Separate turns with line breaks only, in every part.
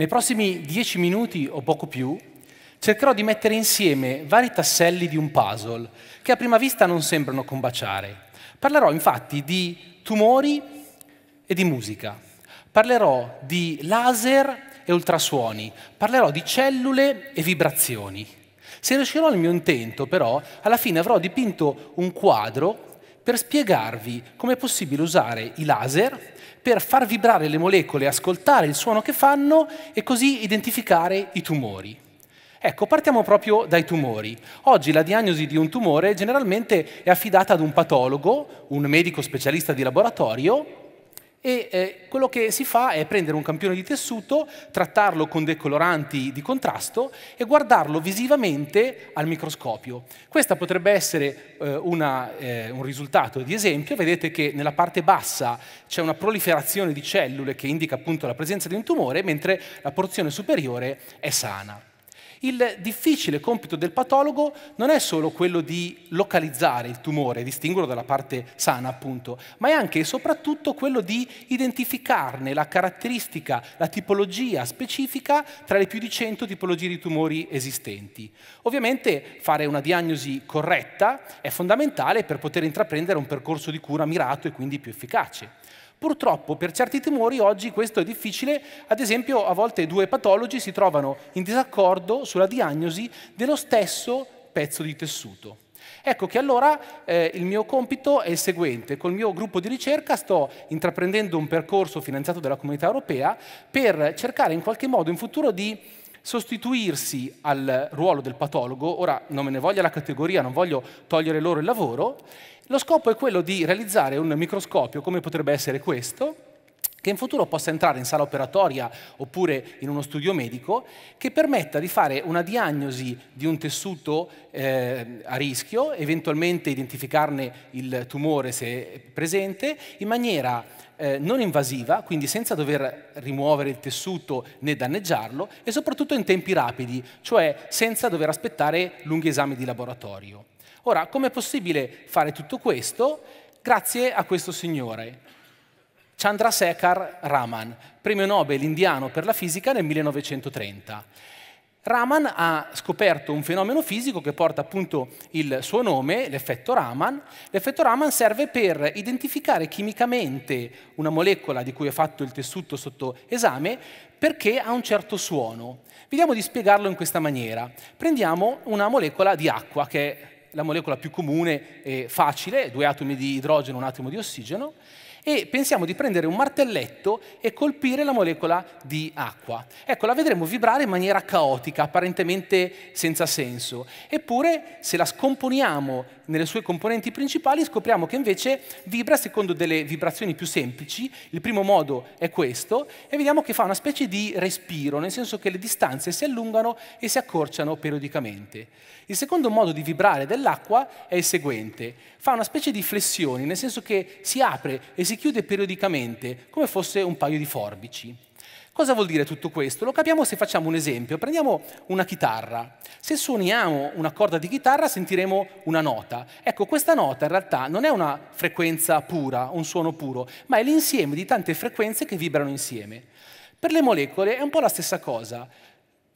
Nei prossimi dieci minuti o poco più cercherò di mettere insieme vari tasselli di un puzzle che a prima vista non sembrano combaciare. Parlerò infatti di tumori e di musica. Parlerò di laser e ultrasuoni. Parlerò di cellule e vibrazioni. Se riuscirò al mio intento, però, alla fine avrò dipinto un quadro per spiegarvi come è possibile usare i laser per far vibrare le molecole, ascoltare il suono che fanno e così identificare i tumori. Ecco, partiamo proprio dai tumori. Oggi la diagnosi di un tumore generalmente è affidata ad un patologo, un medico specialista di laboratorio e eh, quello che si fa è prendere un campione di tessuto, trattarlo con dei coloranti di contrasto e guardarlo visivamente al microscopio. Questo potrebbe essere eh, una, eh, un risultato di esempio. Vedete che nella parte bassa c'è una proliferazione di cellule che indica appunto la presenza di un tumore, mentre la porzione superiore è sana. Il difficile compito del patologo non è solo quello di localizzare il tumore, distinguerlo dalla parte sana appunto, ma è anche e soprattutto quello di identificarne la caratteristica, la tipologia specifica tra le più di 100 tipologie di tumori esistenti. Ovviamente fare una diagnosi corretta è fondamentale per poter intraprendere un percorso di cura mirato e quindi più efficace. Purtroppo per certi tumori oggi questo è difficile, ad esempio a volte due patologi si trovano in disaccordo sulla diagnosi dello stesso pezzo di tessuto. Ecco che allora eh, il mio compito è il seguente, col mio gruppo di ricerca sto intraprendendo un percorso finanziato dalla comunità europea per cercare in qualche modo in futuro di sostituirsi al ruolo del patologo, ora non me ne voglia la categoria, non voglio togliere loro il lavoro, lo scopo è quello di realizzare un microscopio come potrebbe essere questo, che in futuro possa entrare in sala operatoria oppure in uno studio medico, che permetta di fare una diagnosi di un tessuto eh, a rischio, eventualmente identificarne il tumore se è presente, in maniera eh, non invasiva, quindi senza dover rimuovere il tessuto né danneggiarlo, e soprattutto in tempi rapidi, cioè senza dover aspettare lunghi esami di laboratorio. Ora, com'è possibile fare tutto questo? Grazie a questo signore, Chandrasekhar Raman, premio Nobel indiano per la fisica nel 1930. Raman ha scoperto un fenomeno fisico che porta appunto il suo nome, l'effetto Raman. L'effetto Raman serve per identificare chimicamente una molecola di cui è fatto il tessuto sotto esame perché ha un certo suono. Vediamo di spiegarlo in questa maniera. Prendiamo una molecola di acqua che è la molecola più comune e facile, due atomi di idrogeno e un atomo di ossigeno, e pensiamo di prendere un martelletto e colpire la molecola di acqua. Ecco, la vedremo vibrare in maniera caotica, apparentemente senza senso. Eppure, se la scomponiamo nelle sue componenti principali, scopriamo che invece vibra secondo delle vibrazioni più semplici, il primo modo è questo, e vediamo che fa una specie di respiro, nel senso che le distanze si allungano e si accorciano periodicamente. Il secondo modo di vibrare dell'acqua è il seguente, fa una specie di flessioni, nel senso che si apre e si chiude periodicamente, come fosse un paio di forbici. Cosa vuol dire tutto questo? Lo capiamo se facciamo un esempio. Prendiamo una chitarra. Se suoniamo una corda di chitarra sentiremo una nota. Ecco, questa nota in realtà non è una frequenza pura, un suono puro, ma è l'insieme di tante frequenze che vibrano insieme. Per le molecole è un po' la stessa cosa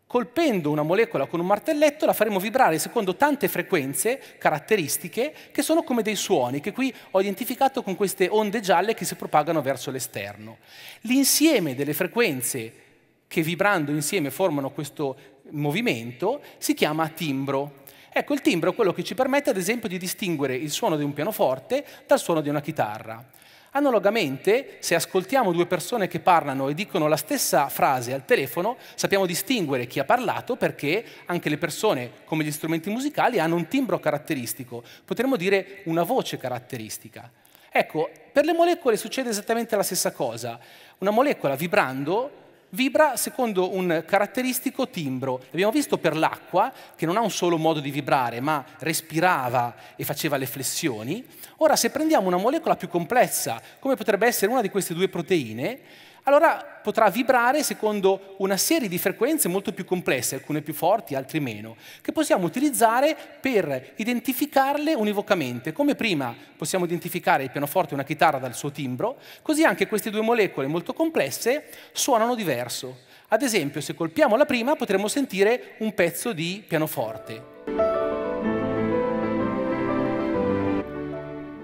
colpendo una molecola con un martelletto la faremo vibrare secondo tante frequenze caratteristiche che sono come dei suoni che qui ho identificato con queste onde gialle che si propagano verso l'esterno. L'insieme delle frequenze che vibrando insieme formano questo movimento si chiama timbro. Ecco, il timbro è quello che ci permette ad esempio di distinguere il suono di un pianoforte dal suono di una chitarra. Analogamente, se ascoltiamo due persone che parlano e dicono la stessa frase al telefono, sappiamo distinguere chi ha parlato perché anche le persone, come gli strumenti musicali, hanno un timbro caratteristico, potremmo dire una voce caratteristica. Ecco, per le molecole succede esattamente la stessa cosa. Una molecola vibrando vibra secondo un caratteristico timbro. L'abbiamo visto per l'acqua, che non ha un solo modo di vibrare, ma respirava e faceva le flessioni. Ora, se prendiamo una molecola più complessa, come potrebbe essere una di queste due proteine, allora potrà vibrare secondo una serie di frequenze molto più complesse, alcune più forti, altre meno, che possiamo utilizzare per identificarle univocamente. Come prima possiamo identificare il pianoforte e una chitarra dal suo timbro, così anche queste due molecole molto complesse suonano diverso. Ad esempio, se colpiamo la prima potremmo sentire un pezzo di pianoforte.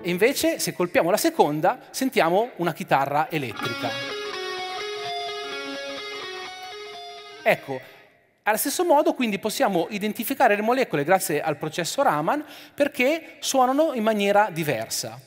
E invece, se colpiamo la seconda, sentiamo una chitarra elettrica. Ecco, allo stesso modo quindi possiamo identificare le molecole grazie al processo Raman perché suonano in maniera diversa.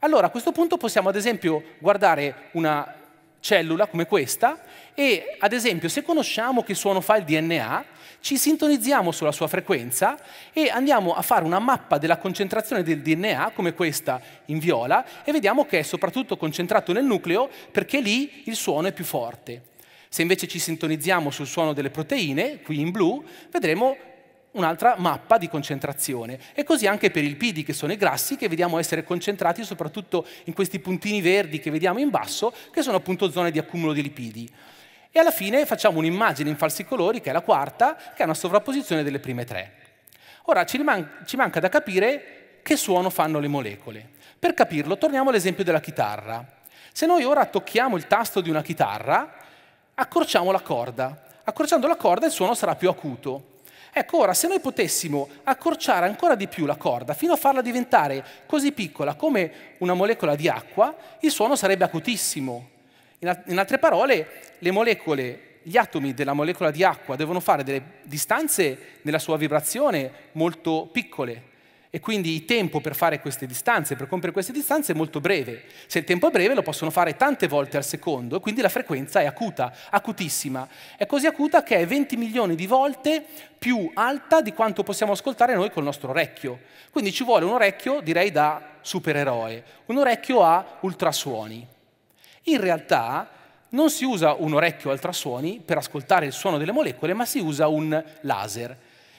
Allora a questo punto possiamo ad esempio guardare una cellula come questa e ad esempio se conosciamo che suono fa il DNA ci sintonizziamo sulla sua frequenza e andiamo a fare una mappa della concentrazione del DNA come questa in viola e vediamo che è soprattutto concentrato nel nucleo perché lì il suono è più forte. Se invece ci sintonizziamo sul suono delle proteine, qui in blu, vedremo un'altra mappa di concentrazione. E così anche per i lipidi, che sono i grassi, che vediamo essere concentrati soprattutto in questi puntini verdi che vediamo in basso, che sono appunto zone di accumulo di lipidi. E alla fine facciamo un'immagine in falsi colori, che è la quarta, che è una sovrapposizione delle prime tre. Ora ci, man ci manca da capire che suono fanno le molecole. Per capirlo torniamo all'esempio della chitarra. Se noi ora tocchiamo il tasto di una chitarra, accorciamo la corda. Accorciando la corda il suono sarà più acuto. Ecco, ora se noi potessimo accorciare ancora di più la corda fino a farla diventare così piccola come una molecola di acqua, il suono sarebbe acutissimo. In, altre parole, le molecole, gli atomi della molecola di acqua devono fare delle distanze nella sua vibrazione molto piccole, e quindi il tempo per fare queste distanze, per compiere queste distanze è molto breve. Se il tempo è breve lo possono fare tante volte al secondo quindi la frequenza è acuta, acutissima. È così acuta che è 20 milioni di volte più alta di quanto possiamo ascoltare noi col nostro orecchio. Quindi ci vuole un orecchio, direi, da supereroe, un orecchio a ultrasuoni. In realtà non si usa un orecchio a ultrasuoni per ascoltare il suono delle molecole, ma si usa un laser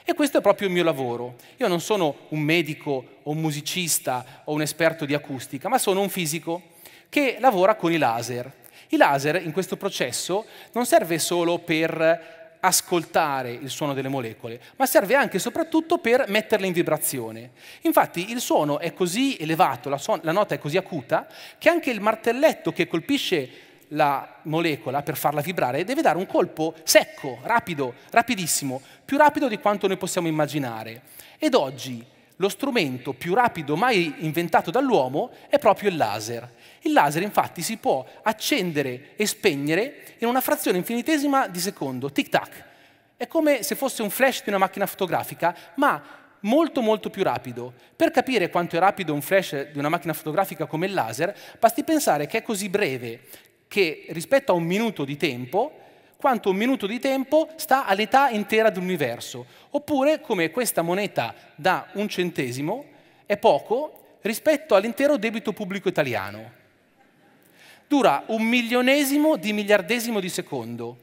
e questo è proprio il mio lavoro. Io non sono un medico o un musicista o un esperto di acustica, ma sono un fisico che lavora con i laser. I laser in questo processo non serve solo per ascoltare il suono delle molecole, ma serve anche e soprattutto per metterle in vibrazione. Infatti il suono è così elevato, la, la nota è così acuta, che anche il martelletto che colpisce la molecola per farla vibrare deve dare un colpo secco, rapido, rapidissimo, più rapido di quanto noi possiamo immaginare. Ed oggi lo strumento più rapido mai inventato dall'uomo è proprio il laser. Il laser infatti si può accendere e spegnere in una frazione infinitesima di secondo, tic tac. È come se fosse un flash di una macchina fotografica, ma molto molto più rapido. Per capire quanto è rapido un flash di una macchina fotografica come il laser, basti pensare che è così breve che rispetto a un minuto di tempo, quanto un minuto di tempo sta all'età intera dell'universo. Oppure come questa moneta da un centesimo è poco rispetto all'intero debito pubblico italiano. Dura un milionesimo di miliardesimo di secondo.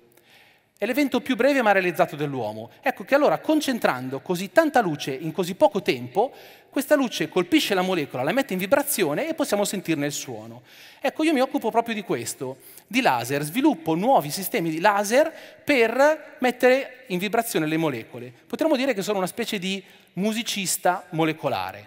È l'evento più breve ma realizzato dell'uomo. Ecco che allora concentrando così tanta luce in così poco tempo, questa luce colpisce la molecola, la mette in vibrazione e possiamo sentirne il suono. Ecco, io mi occupo proprio di questo, di laser, sviluppo nuovi sistemi di laser per mettere in vibrazione le molecole. Potremmo dire che sono una specie di musicista molecolare.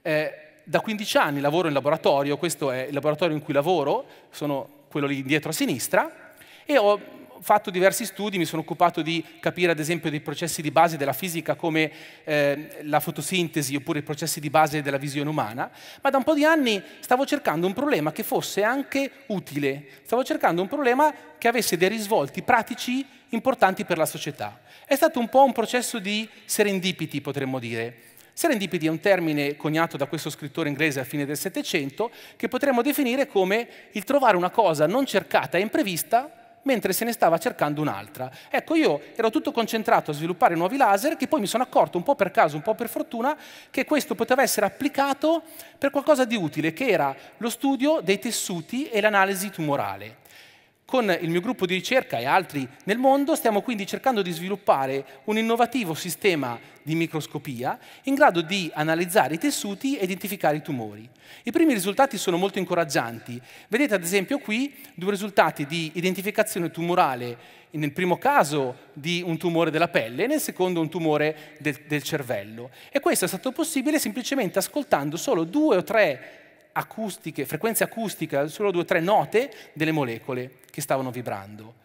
Eh, da 15 anni lavoro in laboratorio, questo è il laboratorio in cui lavoro, sono quello lì dietro a sinistra, e ho fatto diversi studi, mi sono occupato di capire ad esempio dei processi di base della fisica come eh, la fotosintesi oppure i processi di base della visione umana, ma da un po' di anni stavo cercando un problema che fosse anche utile, stavo cercando un problema che avesse dei risvolti pratici importanti per la società. È stato un po' un processo di serendipiti, potremmo dire. Serendipiti è un termine coniato da questo scrittore inglese a fine del Settecento che potremmo definire come il trovare una cosa non cercata e imprevista mentre se ne stava cercando un'altra. Ecco, io ero tutto concentrato a sviluppare nuovi laser che poi mi sono accorto un po' per caso, un po' per fortuna, che questo poteva essere applicato per qualcosa di utile, che era lo studio dei tessuti e l'analisi tumorale. Con il mio gruppo di ricerca e altri nel mondo stiamo quindi cercando di sviluppare un innovativo sistema di microscopia in grado di analizzare i tessuti e identificare i tumori. I primi risultati sono molto incoraggianti. Vedete ad esempio qui due risultati di identificazione tumorale, nel primo caso di un tumore della pelle e nel secondo un tumore del, del cervello. E questo è stato possibile semplicemente ascoltando solo due o tre acustiche, frequenze acustiche, solo due o tre note delle molecole che stavano vibrando.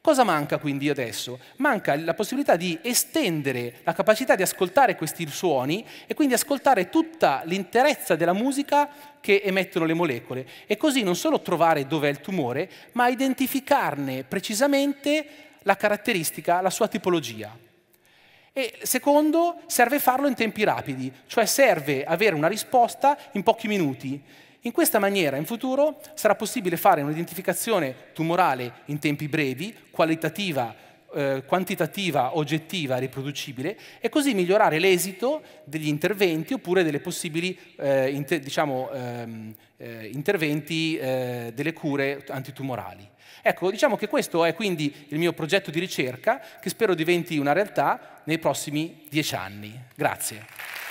Cosa manca quindi adesso? Manca la possibilità di estendere la capacità di ascoltare questi suoni e quindi ascoltare tutta l'interezza della musica che emettono le molecole e così non solo trovare dov'è il tumore, ma identificarne precisamente la caratteristica, la sua tipologia. E secondo, serve farlo in tempi rapidi, cioè serve avere una risposta in pochi minuti. In questa maniera in futuro sarà possibile fare un'identificazione tumorale in tempi brevi, qualitativa, eh, quantitativa, oggettiva, riproducibile e così migliorare l'esito degli interventi oppure delle possibili eh, inter, diciamo, ehm, eh, interventi eh, delle cure antitumorali. Ecco, diciamo che questo è quindi il mio progetto di ricerca che spero diventi una realtà nei prossimi dieci anni. Grazie.